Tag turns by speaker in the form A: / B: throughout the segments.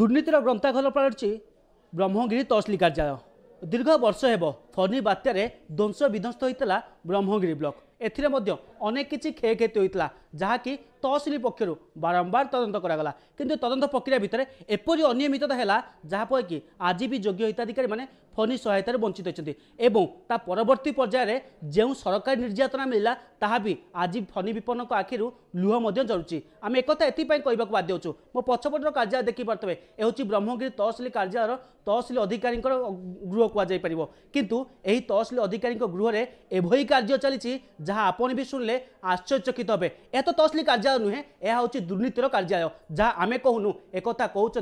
A: ଦୁର୍ନୀତିର ଗ୍ରନ୍ଥାଘର ପାଳୁଛି ବ୍ରହ୍ମଗିରି ତହସିଲ କାର୍ଯ୍ୟାଳୟ ଦୀର୍ଘ ବର୍ଷ ହେବ ଫନି ବାତ୍ୟାରେ ଧ୍ୱଂସ ବିଧ୍ୱଂସ୍ତ ହୋଇଥିଲା ବ୍ରହ୍ମଗିରି ବ୍ଲକ୍ ଏଥିରେ ମଧ୍ୟ অনেক কিছু ক্ষয়ক্ষতি হয়েছিল যাকি তহসিল পক্ষ বারম্বার তদন্ত করা কিন্তু তদন্ত প্রক্রিয়া ভিতরে এপরি অনিয়মিততা হল যাফলে কি আজ বি যোগ্য হিতাধিকারী মানে ফনি সহায়তার বঞ্চিত হয়েছেন এবং তা পরবর্তী পর্যায়ে যে সরকারি নির্যাতনা মিলা তাহা বি আজ ফনি বিপন্ন আখির লুহ জড়ুছি আমি একথা এপাই কহা বাধ্য হচ্ছু মো পছপটর কার্যালয় দেখি দেখিপারে এ হচ্ছে ব্রহ্মগিরি তহসিল কার্যালয়ের তহসিল অধিকারী গৃহ কুয়া কুযাইপার কিন্তু এই তহসিল অধিকারী গৃহরে এভি কার্য চালছে যা আপনি বি শুনলে শুনলে আশ্চর্যচকিত হবে এ তো তহসিল কার্যালয় নুহে এহা হচ্ছে দুর্নীতির কার্যালয় যা আমি কহুনু একথা কৌঁচ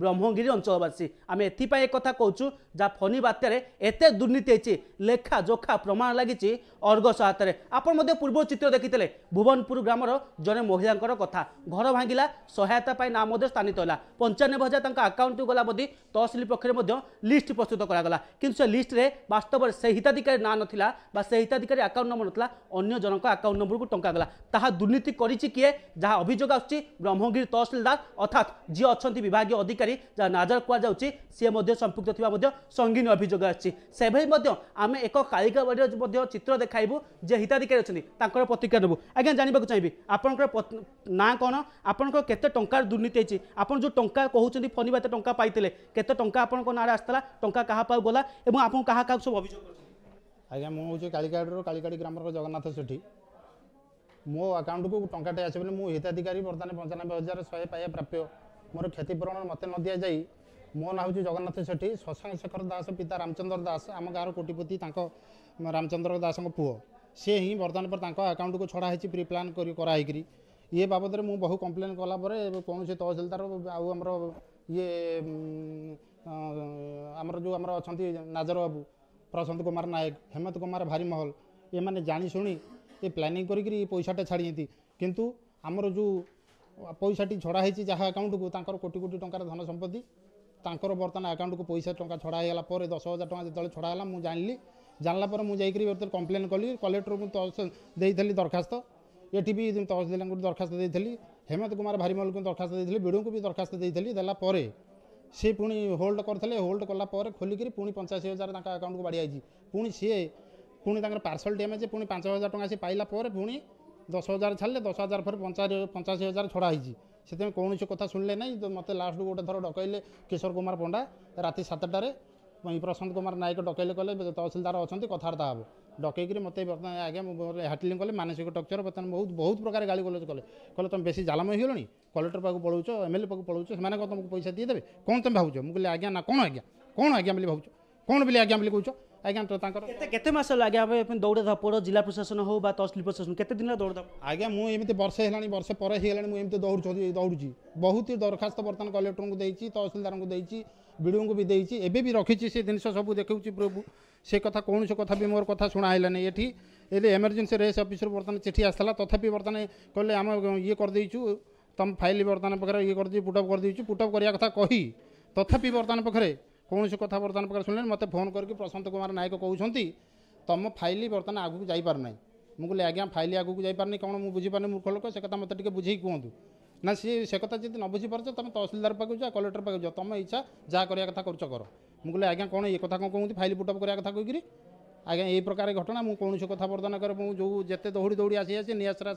A: ব্রহ্মগিরি অঞ্চলবাসী আমি এথিপাই একথা কৌছু যা ফনি বাত্যার এতে দুর্নীতি হয়েছে লেখা জোখা প্রমাণ লাগিছে অর্গস হাতের আপন মধ্যে পূর্ব চিত্র দেখিলে ভুবনপুর গ্রামর জনে মহিলাঙ্কর কথা ঘর ভাঙ্গিলা সহায়তা পাই না মধ্যে স্থানিত হল পঞ্চানব্বই হাজার তাঁর আকাউন্টু গলা বদি তহসিল পক্ষে মধ্যে লিষ্ট প্রস্তুত করা কিন্তু সে লিষ্টরে বাস্তবের সেই হিতাধিকারী না নথিলা বা সেই হিতাধিকারী আকাউন্ট নম্বর নথিলা অন্য জনক আকাউন্ট ଆକାଉଣ୍ଟ ନମ୍ବରକୁ ଟଙ୍କା ଗଲା ତାହା ଦୁର୍ନୀତି କରିଛି କିଏ ଯାହା ଅଭିଯୋଗ ଆସୁଛି ବ୍ରହ୍ମଗିରି ତହସିଲଦାର ଅର୍ଥାତ୍ ଯିଏ ଅଛନ୍ତି ବିଭାଗୀୟ ଅଧିକାରୀ ଯାହା ନାଜର କୁହାଯାଉଛି ସିଏ ମଧ୍ୟ ସମ୍ପୃକ୍ତ ଥିବା ମଧ୍ୟ ସଙ୍ଗୀନ ଅଭିଯୋଗ ଆସିଛି ସେଭଳି ମଧ୍ୟ ଆମେ ଏକ କାଳିକା ବାଡ଼ିର ମଧ୍ୟ ଚିତ୍ର ଦେଖାଇବୁ ଯେ ହିତାଧିକାରୀ ଅଛନ୍ତି ତାଙ୍କର ପ୍ରତିକ୍ରିୟା ନେବୁ ଆଜ୍ଞା ଜାଣିବାକୁ ଚାହିଁବି ଆପଣଙ୍କର ନାଁ କ'ଣ ଆପଣଙ୍କର କେତେ ଟଙ୍କାର ଦୁର୍ନୀତି ହେଇଛି ଆପଣ ଯେଉଁ ଟଙ୍କା କହୁଛନ୍ତି ଫନି ବାତେ ଟଙ୍କା ପାଇଥିଲେ କେତେ ଟଙ୍କା ଆପଣଙ୍କ ନାଁରେ ଆସିଥିଲା ଟଙ୍କା କାହା ପାଖକୁ ଗଲା ଏବଂ ଆପଣ କାହା କାହାକୁ ସବୁ ଅଭିଯୋଗ କରୁଛନ୍ତି
B: ଆଜ୍ଞା ମୁଁ ହେଉଛି କାଳିକାଡ଼ରୁ କାଳିକାଡ଼ି ଗ୍ରାମର ଜଗନ୍ନାଥ ସେଠୀ ମୋ ଆକାଉଣ୍ଟକୁ ଟଙ୍କାଟେ ଆସିବ ବୋଲି ମୁଁ ହିତାଧିକାରୀ ବର୍ତ୍ତମାନ ପଞ୍ଚାନବେ ହଜାର ଶହେ ପାଇବା ପ୍ରାପ୍ୟ ମୋର କ୍ଷତିପୂରଣ ମୋତେ ନ ଦିଆଯାଇ ମୋ ନାଁ ହେଉଛି ଜଗନ୍ନାଥ ସେଠୀ ଶଶାଙ୍କ ଶେଖର ଦାସ ପିତା ରାମଚନ୍ଦ୍ର ଦାସ ଆମ ଗାଁର କୋଟିପତି ତାଙ୍କ ରାମଚନ୍ଦ୍ର ଦାସଙ୍କ ପୁଅ ସେ ହିଁ ବର୍ତ୍ତମାନ ପରେ ତାଙ୍କ ଆକାଉଣ୍ଟକୁ ଛଡ଼ା ହେଇଛି ପ୍ରି ପ୍ଲାନ୍ କରି କରାହେଇକିରି ଇଏ ବାବଦରେ ମୁଁ ବହୁ କମ୍ପ୍ଲେନ୍ କଲା ପରେ କୌଣସି ତହସିଲଦାର ଆଉ ଆମର ଇଏ ଆମର ଯେଉଁ ଆମର ଅଛନ୍ତି ନାଜର ବାବୁ ପ୍ରଶାନ୍ତ କୁମାର ନାୟକ ହେମନ୍ତ କୁମାର ଭାରିମହଲ ଏମାନେ ଜାଣିଶୁଣି ଏ ପ୍ଲାନିଂ କରିକି ପଇସାଟା ଛାଡ଼ିଛନ୍ତି କିନ୍ତୁ ଆମର ଯେଉଁ ପଇସାଟି ଛଡ଼ା ହେଇଛି ଯାହା ଆକାଉଣ୍ଟକୁ ତାଙ୍କର କୋଟି କୋଟି ଟଙ୍କାର ଧନ ସମ୍ପତ୍ତି ତାଙ୍କର ବର୍ତ୍ତମାନ ଆକାଉଣ୍ଟକୁ ପଇସା ଟଙ୍କା ଛଡ଼ା ହେଇଗଲା ପରେ ଦଶ ହଜାର ଟଙ୍କା ଯେତେବେଳେ ଛଡ଼ା ହେଲା ମୁଁ ଜାଣିଲି ଜାଣିଲା ପରେ ମୁଁ ଯାଇକରି ବର୍ତ୍ତମାନ କମ୍ପ୍ଲେନ୍ କଲି କଲେକ୍ଟରଙ୍କୁ ଦେଇଥିଲି ଦରଖାସ୍ତ ଏଠି ବି ତହସିଲଦାରଙ୍କୁ ଦରଖାସ୍ତ ଦେଇଥିଲି ହେମନ୍ତ କୁମାର ଭାରିମଲଙ୍କୁ ଦରଖାସ୍ତ ଦେଇଥିଲି ବିଡ଼ୁଙ୍କୁ ବି ଦରଖାସ୍ତ ଦେଇଥିଲି ଦେଲା ପରେ ସେ ପୁଣି ହୋଲ୍ଡ କରିଥିଲେ ହୋଲ୍ଡ କଲା ପରେ ଖୋଲିକିରି ପୁଣି ପଞ୍ଚାଅଶୀ ହଜାର ତାଙ୍କ ଆକାଉଣ୍ଟକୁ ବାଡ଼ି ଯାଇଛି ପୁଣି ସିଏ ପୁଣି ତାଙ୍କର ପାର୍ସଲ ଡ୍ୟାମେଜ୍ ପୁଣି ପାଞ୍ଚ ହଜାର ଟଙ୍କା ସେ ପାଇଲା ପରେ ପୁଣି ଦଶ ହଜାର ଛାଡ଼ିଲେ ଦଶ ହଜାର ପରେ ପଞ୍ଚାଶ ପଞ୍ଚାଅଶୀ ହଜାର ଛଡ଼ା ହେଇଛି ସେଥିପାଇଁ କୌଣସି କଥା ଶୁଣିଲେ ନାହିଁ ମୋତେ ଲାଷ୍ଟକୁ ଗୋଟେ ଥର ଡକାଇଲେ କିଶୋର କୁମାର ପଣ୍ଡା ରାତି ସାତଟାରେ ପ୍ରଶାନ୍ତ କୁମାର ନାୟକ ଡକାଇଲେ କଲେ ତହସିଲଦାର ଅଛନ୍ତି କଥାବାର୍ତ୍ତା ହେବ ଡକେଇକିରି ମୋତେ ବର୍ତ୍ତମାନ ଆଜ୍ଞା ମୁଁ ହ୍ୟାଟଲିଂ କଲେ ମାନସିକ ଟକ୍ଚର ବର୍ତ୍ତମାନ ବହୁତ ବହୁତ ପ୍ରକାର ଗାଳି ଗଲଜ କଲେ କହିଲେ ତୁମେ ବେଶୀ ଜାଲମ ହେଇଗଲଣି କଲେକ୍ଟର ପାଖକୁ ପଳଉଛ ଏମ୍ ଏଲ୍ ଏ ପାଖକୁ ପଳଉଛ ସେମାନେ କ'ଣ ତୁମକୁ ପଇସା ଦେଇଦେବେ କ'ଣ ତୁମେ ଭାବୁଛ ମୁଁ କହିଲି ଆଜ୍ଞା ନା କ'ଣ ଆଜ୍ଞା କ'ଣ ଆଜ୍ଞା ବୋଲି ଭାବୁଛ କ'ଣ ବୋଲି ଆଜ୍ଞା ବୋଲି କହୁଛ ଆଜ୍ଞା ତ ତାଙ୍କର କେତେ କେତେ ମାସ ହେଲା ଆଜ୍ଞା ଆମେ ଦୌଡ଼ ଧାପଡ଼ ଜିଲ୍ଲା ପ୍ରଶାସନ ହେଉ ବା ତହସିଲ ପ୍ରଶାସନ କେତେ ଦିନ ଦୌଡ଼ ଧାପ ଆଜ୍ଞା ମୁଁ ଏମିତି ବର୍ଷେ ହେଲାଣି ବର୍ଷେ ପରେ ହେଇଗଲାଣି ମୁଁ ଏମିତି ଦୌଡ଼ୁଛନ୍ତି ଦୌଡ଼ୁଛି ବହୁତ ଦରଖାସ୍ତ ବର୍ତ୍ତମାନ କଲେକ୍ଟରଙ୍କୁ ଦେଇଛି ତହସିଲଦାରଙ୍କୁ ଦେଇଛି ବିଡ଼ିଓଙ୍କୁ ବି ଦେଇଛି ଏବେ ବି ରଖିଛି ସେ ଜିନିଷ ସବୁ ଦେଖାଉଛି ପ୍ରଭୁ ସେ କଥା କୌଣସି କଥା ବି ମୋର କଥା ଶୁଣା ହେଲାନି ଏଠି ଏଲେ ଏମର୍ଜେନ୍ସି ରେସ୍ ଅଫିସରୁ ବର୍ତ୍ତମାନ ଚିଠି ଆସିଥିଲା ତଥାପି ବର୍ତ୍ତମାନ କହିଲେ ଆମେ ଇଏ କରିଦେଇଛୁ ତମ ଫାଇଲ୍ ବର୍ତ୍ତମାନ ପାଖରେ ଇଏ କରିଦେଇଛି ପୁଟଅପ୍ କରିଦେଇଛୁ ପୁଟଅପ୍ କରିବା କଥା କହି ତଥାପି ବର୍ତ୍ତମାନ ପାଖରେ କୌଣସି କଥା ବର୍ତ୍ତମାନ ପ୍ରକାର ଶୁଣିଲେନି ମୋତେ ଫୋନ୍ କରିକି ପ୍ରଶାନ୍ତ କୁମାର ନାୟକ କହୁଛନ୍ତି ତମ ଫାଇଲ୍ ବର୍ତ୍ତମାନ ଆଗକୁ ଯାଇପାରୁନାହିଁ ମୁଁ କହିଲି ଆଜ୍ଞା ଫାଇଲ୍ ଆଗକୁ ଯାଇପାରୁନି କ'ଣ ମୁଁ ବୁଝିପାରୁନି ମୂର୍ଖ ଲୋକ ସେ କଥା ମୋତେ ଟିକେ ବୁଝେଇକି କୁହନ୍ତୁ ନା ସିଏ ସେ କଥା ଯଦି ନ ବୁଝିପାରୁଛ ତୁମେ ତହସିଲଦାର ପାଖକୁ ଯାଅ କଲେକ୍ଟର ପାଖକୁ ଯାଅ ତୁମ ଇଚ୍ଛା ଯାହା କରିବା କଥା କରୁଛ କର ମୁଁ କହିଲି ଆଜ୍ଞା କ'ଣ ଏ କଥା କ'ଣ କହୁଛନ୍ତି ଫାଇଲ୍ ପୁଟଅପ୍ କରିବା କଥା କହିକିରି ଆଜ୍ଞା ଏଇ ପ୍ରକାର ଘଟଣା ମୁଁ କୌଣସି କଥା ବର୍ତ୍ତମାନ କରେ ମୁଁ ଯେଉଁ ଯେତେ ଦୌଡ଼ି ଦୌଡ଼ି ଆସି ଆସି ନିଆଶ୍ରା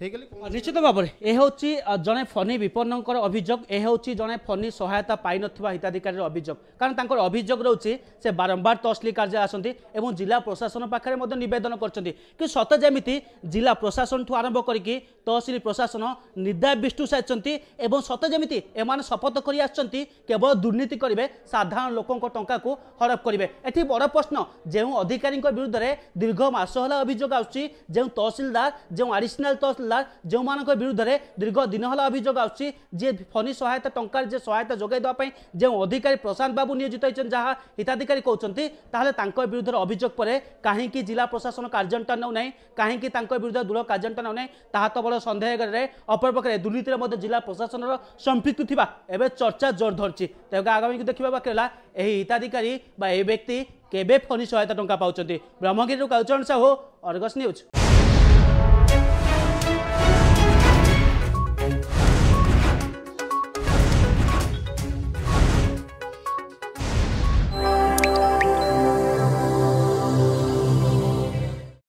B: ହେଇଗଲି ନିଶ୍ଚିତ ଭାବରେ ଏ ହେଉଛି
A: ଜଣେ ଫନି ବିପନ୍ନଙ୍କର ଅଭିଯୋଗ ଏ ହେଉଛି
B: ଜଣେ ଫନି ସହାୟତା
A: ପାଇନଥିବା ହିତାଧିକାରୀର ଅଭିଯୋଗ କାରଣ ତାଙ୍କର ଅଭିଯୋଗ ରହୁଛି ସେ ବାରମ୍ବାର ତହସିଲ କାର୍ଯ୍ୟ ଆସନ୍ତି ଏବଂ ଜିଲ୍ଲା ପ୍ରଶାସନ ପାଖରେ ମଧ୍ୟ ନିବେଦନ କରିଛନ୍ତି କି ସତ ଯେମିତି ଜିଲ୍ଲା ପ୍ରଶାସନଠୁ ଆରମ୍ଭ କରିକି ତହସିଲ ପ୍ରଶାସନ ନିଦା ବିଷ୍ଟୁ ସାରିଛନ୍ତି ଏବଂ ସତ ଯେମିତି ଏମାନେ ଶପଥ କରି ଆସିଛନ୍ତି କେବଳ ଦୁର୍ନୀତି କରିବେ ସାଧାରଣ ଲୋକଙ୍କ ଟଙ୍କାକୁ ହଡପ କରିବେ ଏଠି ବଡ଼ ପ୍ରଶ୍ନ ଯେଉଁ ଅଧିକାର ଅଧିକାରୀଙ୍କ ବିରୁଦ୍ଧରେ ଦୀର୍ଘ ମାସ ହେଲା ଅଭିଯୋଗ ଆସୁଛି ଯେଉଁ ତହସିଲଦାର ଯେଉଁ ଆଡ଼ିସନାଲ ତହସିଲଦାର ଯେଉଁମାନଙ୍କ ବିରୁଦ୍ଧରେ ଦୀର୍ଘ ଦିନ ହେଲା ଅଭିଯୋଗ ଆସୁଛି ଯିଏ ଫନି ସହାୟତା ଟଙ୍କାରେ ଯିଏ ସହାୟତା ଯୋଗାଇ ଦେବା ପାଇଁ ଯେଉଁ ଅଧିକାରୀ ପ୍ରଶାନ୍ତ ବାବୁ ନିୟୋଜିତ ହୋଇଛନ୍ତି ଯାହା ହିତାଧିକାରୀ କହୁଛନ୍ତି ତାହେଲେ ତାଙ୍କ ବିରୁଦ୍ଧରେ ଅଭିଯୋଗ ପରେ କାହିଁକି ଜିଲ୍ଲା ପ୍ରଶାସନ କାର୍ଯ୍ୟାନୁଷ୍ଠାନ ନେଉନାହିଁ କାହିଁକି ତାଙ୍କ ବିରୁଦ୍ଧରେ ଦୃଢ଼ କାର୍ଯ୍ୟାନୁଷ୍ଠାନ ନେଉନାହିଁ ତାହା ତ ବଡ଼ ସନ୍ଦେହରେ ଅପରପକ୍ଷରେ ଦୁର୍ନୀତିରେ ମଧ୍ୟ ଜିଲ୍ଲା ପ୍ରଶାସନର ସମ୍ପୃକ୍ତି ଥିବା ଏବେ ଚର୍ଚ୍ଚା ଜୋର ଧରିଛି ତେବେ ଆଗାମୀକୁ ଦେଖିବାକୁ ହେଲା ଏହି ହିତାଧିକାରୀ ବା ଏହି ବ୍ୟକ୍ତି केबे फोनि सहायता टा पाउँछ ब्रह्मगिरु कालचरण साहु अरग्स न्यूज